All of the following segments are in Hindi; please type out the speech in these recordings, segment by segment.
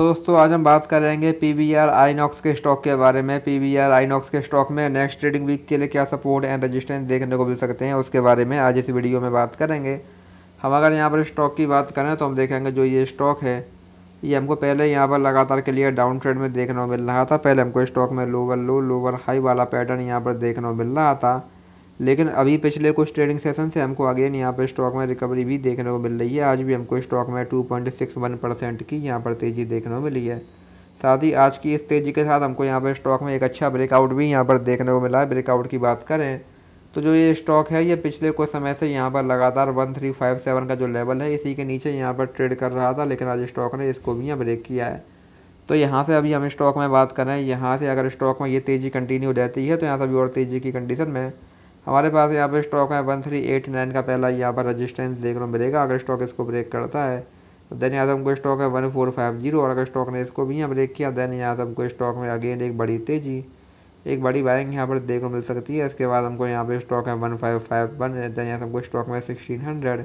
तो दोस्तों आज हम बात करेंगे पी वी आर आईनॉक्स के स्टॉक के बारे में पी वी आर आईनॉक्स के स्टॉक में नेक्स्ट ट्रेडिंग वीक के लिए क्या सपोर्ट एंड रजिस्टेंस देखने को मिल सकते हैं उसके बारे में आज इस वीडियो में बात करेंगे हम अगर यहाँ पर स्टॉक की बात करें तो हम देखेंगे जो ये स्टॉक है ये हमको पहले यहाँ पर लगातार के लिए डाउन ट्रेंड में देखने को मिल रहा था पहले हमको स्टॉक में लोअर लो लोअर हाई वाला पैटर्न यहाँ पर देखने को मिल रहा था लेकिन अभी पिछले कुछ ट्रेडिंग सेशन से हमको अगेन यहाँ पर स्टॉक में रिकवरी भी देखने को मिल रही है आज भी हमको स्टॉक में टू परसेंट की यहाँ पर तेज़ी देखने को मिली है साथ ही आज की इस तेज़ी के साथ हमको यहाँ पर स्टॉक में एक अच्छा ब्रेकआउट भी यहाँ पर देखने को मिला है ब्रेकआउट की बात करें तो जो ये स्टॉक है ये पिछले कुछ समय से यहाँ पर लगातार वन थ्री फाइव सेवन का जो लेवल है इसी के नीचे यहाँ पर ट्रेड कर रहा था लेकिन आज स्टॉक ने इसको भी यहाँ ब्रेक किया है तो यहाँ से अभी हम स्टॉक में बात करें यहाँ से अगर स्टॉक में ये तेज़ी कंटिन्यू रहती है तो यहाँ से अभी और तेज़ी की कंडीशन में हमारे पास यहाँ पर स्टॉक है वन थ्री एट नाइन का पहला यहाँ पर रजिस्टेंस देखने को मिलेगा अगर स्टॉक इसको ब्रेक करता है देन तो यहाँ से हमको स्टॉक है वन फोर फाइव जीरो और अगर स्टॉक ने इसको भी यहाँ ब्रेक किया देन यहाँ से हमको स्टॉक में अगेन एक बड़ी तेज़ी एक बड़ी बाइंग यहाँ पर देखने को मिल सकती है इसके बाद हमको यहाँ पर स्टॉक है one five five one then यहाँ से हमको स्टॉक में सिक्सटीन हंड्रेड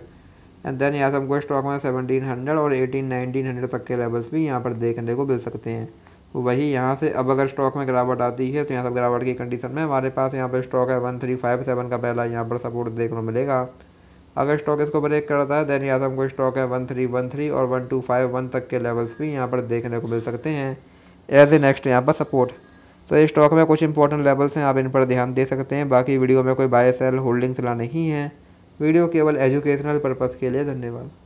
एंड देन यहाँ से हमको स्टॉक में सेवनटीन हंड्रेड और एटीन नाइनटीन हंड्रेड तक के लेवल्स भी यहाँ पर देखने को मिल सकते हैं तो वही यहाँ से अब अगर स्टॉक में गिरावट आती है तो यहाँ सब गिरावट की कंडीशन में हमारे पास यहाँ पर स्टॉक है वन थ्री फाइव सेवन का पहला यहाँ पर सपोर्ट देखने को मिलेगा अगर स्टॉक इसको ब्रेक करता है देन यहाँ से हमको स्टॉक है वन थ्री वन थ्री और वन टू फाइव वन तक के लेवल्स भी यहाँ पर देखने को मिल सकते हैं एज ए नेक्स्ट यहाँ पर सपोर्ट तो इस स्टॉक में कुछ इंपॉर्टेंट लेवल्स हैं आप इन पर ध्यान दे सकते हैं बाकी वीडियो में कोई बाय सेल होल्डिंग्स ला नहीं है वीडियो केवल एजुकेशनल पर्पज़ के लिए धन्यवाद